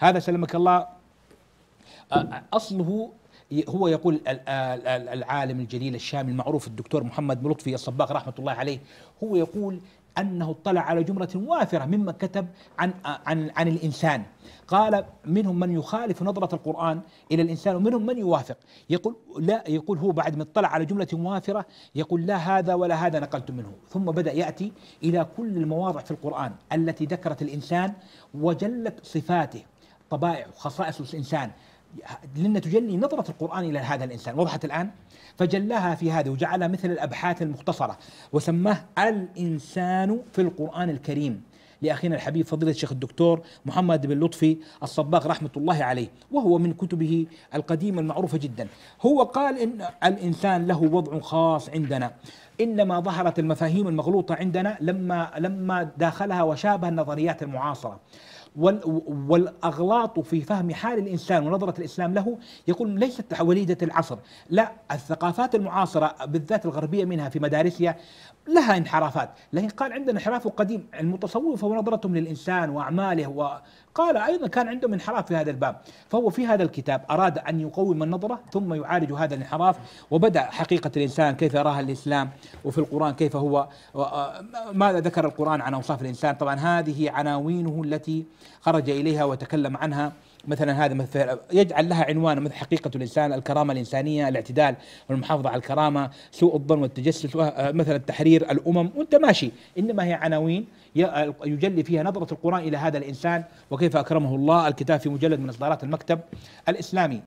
هذا سلمك الله أصله هو يقول العالم الجليل الشامي المعروف الدكتور محمد لطفي الصباغ رحمة الله عليه هو يقول أنه اطلع على جملة وافرة مما كتب عن, عن, عن الإنسان قال منهم من يخالف نظرة القرآن إلى الإنسان ومنهم من يوافق يقول لا يقول هو بعد ما اطلع على جملة وافرة يقول لا هذا ولا هذا نقلت منه ثم بدأ يأتي إلى كل المواضع في القرآن التي ذكرت الإنسان وجلت صفاته طبائع وخصائص الإنسان لن تجلي نظرة القرآن إلى هذا الإنسان وضحت الآن فجلاها في هذا وجعلها مثل الأبحاث المختصرة وسماه الإنسان في القرآن الكريم لأخينا الحبيب فضيلة الشيخ الدكتور محمد بن لطفي الصباغ رحمة الله عليه وهو من كتبه القديمة المعروفة جدا هو قال إن الإنسان له وضع خاص عندنا إنما ظهرت المفاهيم المغلوطة عندنا لما لما داخلها وشابه النظريات المعاصرة والأغلاط في فهم حال الإنسان ونظرة الإسلام له يقول ليست وليدة العصر لا الثقافات المعاصرة بالذات الغربية منها في مدارسها لها انحرافات لكن قال عندنا انحراف قديم المتصوفة ونظرتهم للإنسان وأعماله وقال أيضا كان عندهم انحراف في هذا الباب فهو في هذا الكتاب أراد أن يقوم النظرة ثم يعالج هذا الانحراف وبدأ حقيقة الإنسان كيف يراها الإسلام وفي القرآن كيف هو ماذا ذكر القرآن عن أوصاف الإنسان طبعا هذه عناوينه التي خرج إليها وتكلم عنها مثلا هذا مثل يجعل لها عنوان مثل حقيقة الإنسان الكرامة الإنسانية الاعتدال والمحافظة على الكرامة سوء الظن والتجسس آه، مثلا تحرير الأمم وأنت ماشي إنما هي عناوين آه، يجلي فيها نظرة القرآن إلى هذا الإنسان وكيف أكرمه الله الكتاب في مجلد من إصدارات المكتب الإسلامي